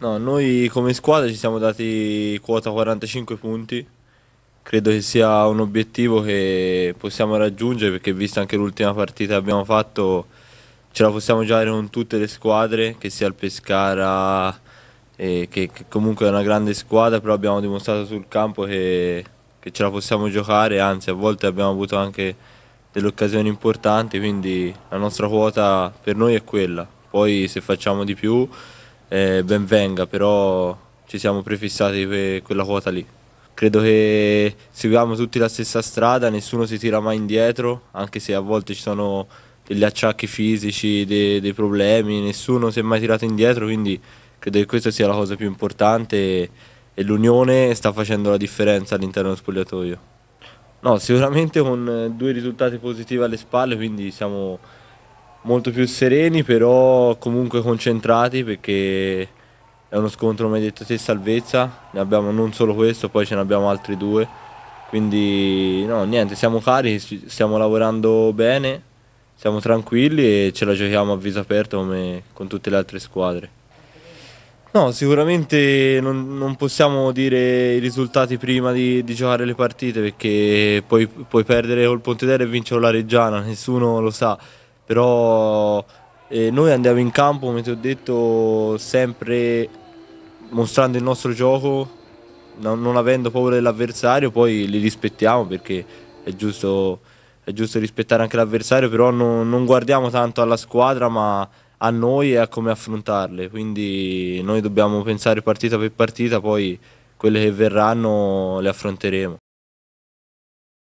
No, noi come squadra ci siamo dati quota 45 punti, credo che sia un obiettivo che possiamo raggiungere perché vista anche l'ultima partita che abbiamo fatto ce la possiamo giocare con tutte le squadre, che sia il Pescara, eh, che, che, comunque è una grande squadra, però abbiamo dimostrato sul campo che, che ce la possiamo giocare, anzi a volte abbiamo avuto anche delle occasioni importanti, quindi la nostra quota per noi è quella. Poi se facciamo di più eh, ben venga, però ci siamo prefissati per quella quota lì. Credo che seguiamo tutti la stessa strada, nessuno si tira mai indietro, anche se a volte ci sono degli acciacchi fisici, dei, dei problemi, nessuno si è mai tirato indietro, quindi credo che questa sia la cosa più importante e, e l'unione sta facendo la differenza all'interno dello spogliatoio. No, sicuramente con due risultati positivi alle spalle, quindi siamo molto più sereni, però comunque concentrati perché è uno scontro come hai detto te salvezza, ne abbiamo non solo questo, poi ce ne abbiamo altri due. Quindi no, niente, siamo carichi, stiamo lavorando bene, siamo tranquilli e ce la giochiamo a viso aperto come con tutte le altre squadre. No, sicuramente non, non possiamo dire i risultati prima di, di giocare le partite perché puoi, puoi perdere col Pontedera e vincere la Reggiana, nessuno lo sa però eh, noi andiamo in campo, come ti ho detto, sempre mostrando il nostro gioco, non, non avendo paura dell'avversario, poi li rispettiamo perché è giusto, è giusto rispettare anche l'avversario, però no, non guardiamo tanto alla squadra ma a noi e a come affrontarle, quindi noi dobbiamo pensare partita per partita, poi quelle che verranno le affronteremo.